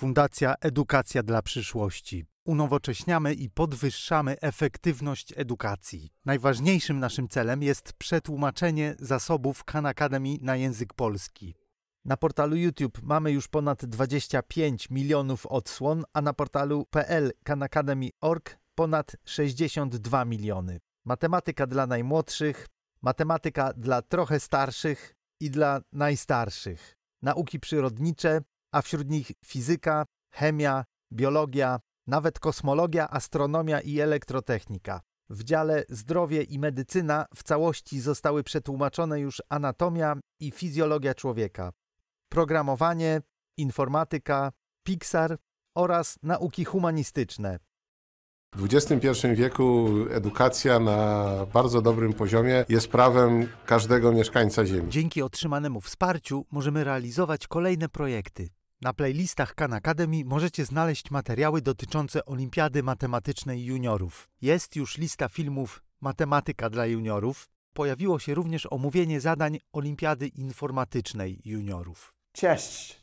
Fundacja Edukacja dla Przyszłości. Unowocześniamy i podwyższamy efektywność edukacji. Najważniejszym naszym celem jest przetłumaczenie zasobów Khan Academy na język polski. Na portalu YouTube mamy już ponad 25 milionów odsłon, a na portalu pl ponad 62 miliony. Matematyka dla najmłodszych, matematyka dla trochę starszych i dla najstarszych. Nauki przyrodnicze, a wśród nich fizyka, chemia, biologia, nawet kosmologia, astronomia i elektrotechnika. W dziale zdrowie i medycyna w całości zostały przetłumaczone już anatomia i fizjologia człowieka, programowanie, informatyka, Pixar oraz nauki humanistyczne. W XXI wieku edukacja na bardzo dobrym poziomie jest prawem każdego mieszkańca Ziemi. Dzięki otrzymanemu wsparciu możemy realizować kolejne projekty. Na playlistach Khan Academy możecie znaleźć materiały dotyczące Olimpiady Matematycznej Juniorów. Jest już lista filmów Matematyka dla juniorów. Pojawiło się również omówienie zadań Olimpiady Informatycznej Juniorów. Cześć!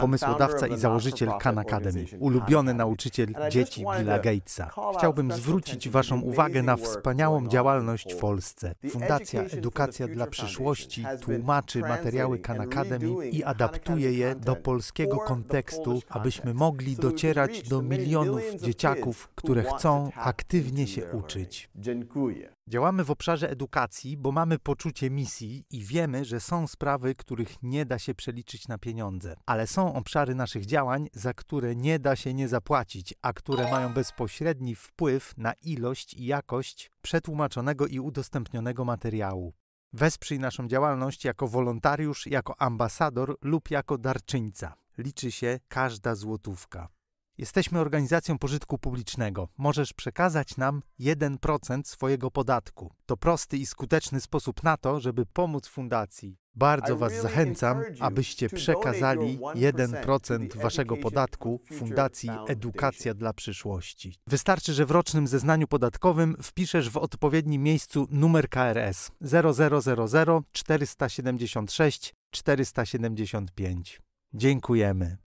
pomysłodawca i założyciel Khan Academy, ulubiony nauczyciel dzieci Billa Gatesa. Chciałbym zwrócić Waszą uwagę na wspaniałą działalność w Polsce. Fundacja Edukacja dla Przyszłości tłumaczy materiały Khan Academy i adaptuje je do polskiego kontekstu, abyśmy mogli docierać do milionów dzieciaków, które chcą aktywnie się uczyć. Dziękuję. Działamy w obszarze edukacji, bo mamy poczucie misji i wiemy, że są sprawy, których nie da się przeliczyć na pieniądze, ale są obszary naszych działań, za które nie da się nie zapłacić, a które mają bezpośredni wpływ na ilość i jakość przetłumaczonego i udostępnionego materiału. Wesprzyj naszą działalność jako wolontariusz, jako ambasador lub jako darczyńca. Liczy się każda złotówka. Jesteśmy organizacją pożytku publicznego. Możesz przekazać nam 1% swojego podatku. To prosty i skuteczny sposób na to, żeby pomóc fundacji. Bardzo Was zachęcam, abyście przekazali 1% Waszego podatku Fundacji Edukacja dla Przyszłości. Wystarczy, że w rocznym zeznaniu podatkowym wpiszesz w odpowiednim miejscu numer KRS 0000 476 475. Dziękujemy.